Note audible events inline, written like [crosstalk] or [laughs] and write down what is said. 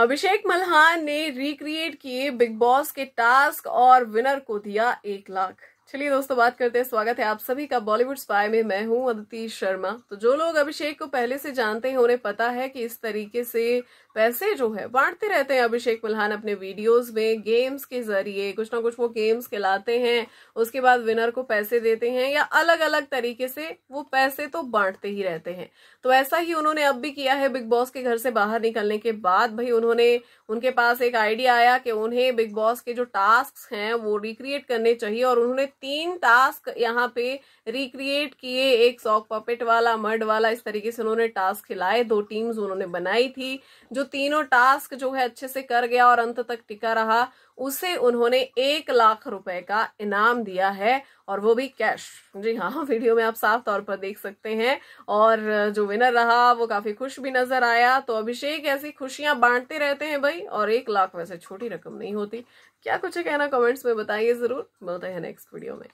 अभिषेक मल्हान ने रिक्रिएट किए Bigg Boss के टास्क और विनर को दिया एक लाख चलिए दोस्तों बात करते हैं स्वागत है आप सभी का बॉलीवुड स्पाई में मैं हूं अदिति शर्मा तो जो लोग अभिषेक को पहले से जानते हैं उन्हें पता है कि इस तरीके से पैसे जो है बांटते रहते हैं अभिषेक मल्हान अपने वीडियोस में गेम्स के जरिए कुछ ना कुछ वो गेम्स खिलाते हैं उसके बाद विनर को पैसे देते हैं या अलग अलग तरीके से वो पैसे तो बांटते ही रहते हैं तो ऐसा ही उन्होंने अब भी किया है बिग बॉस के घर से बाहर निकलने के बाद भाई उन्होंने उनके पास एक आइडिया आया कि उन्हें बिग बॉस के जो टास्क हैं वो रिक्रिएट करने चाहिए और उन्होंने तीन टास्क यहाँ पे रिक्रिएट किए एक सॉक पपेट वाला मर्ड वाला इस तरीके से उन्होंने टास्क खिलाए दो टीम्स उन्होंने बनाई थी जो तीनों टास्क जो है अच्छे से कर गया और अंत तक टिका रहा उसे उन्होंने एक लाख रुपए का इनाम दिया है और वो भी कैश जी हाँ [laughs] वीडियो में आप साफ तौर पर देख सकते हैं और जो विनर रहा वो काफी खुश भी नजर आया तो अभिषेक ऐसी खुशियां बांटते रहते हैं भाई और एक लाख वैसे छोटी रकम नहीं होती क्या कुछ है कहना कमेंट्स में बताइए जरूर मिलते हैं नेक्स्ट वीडियो Wyoming.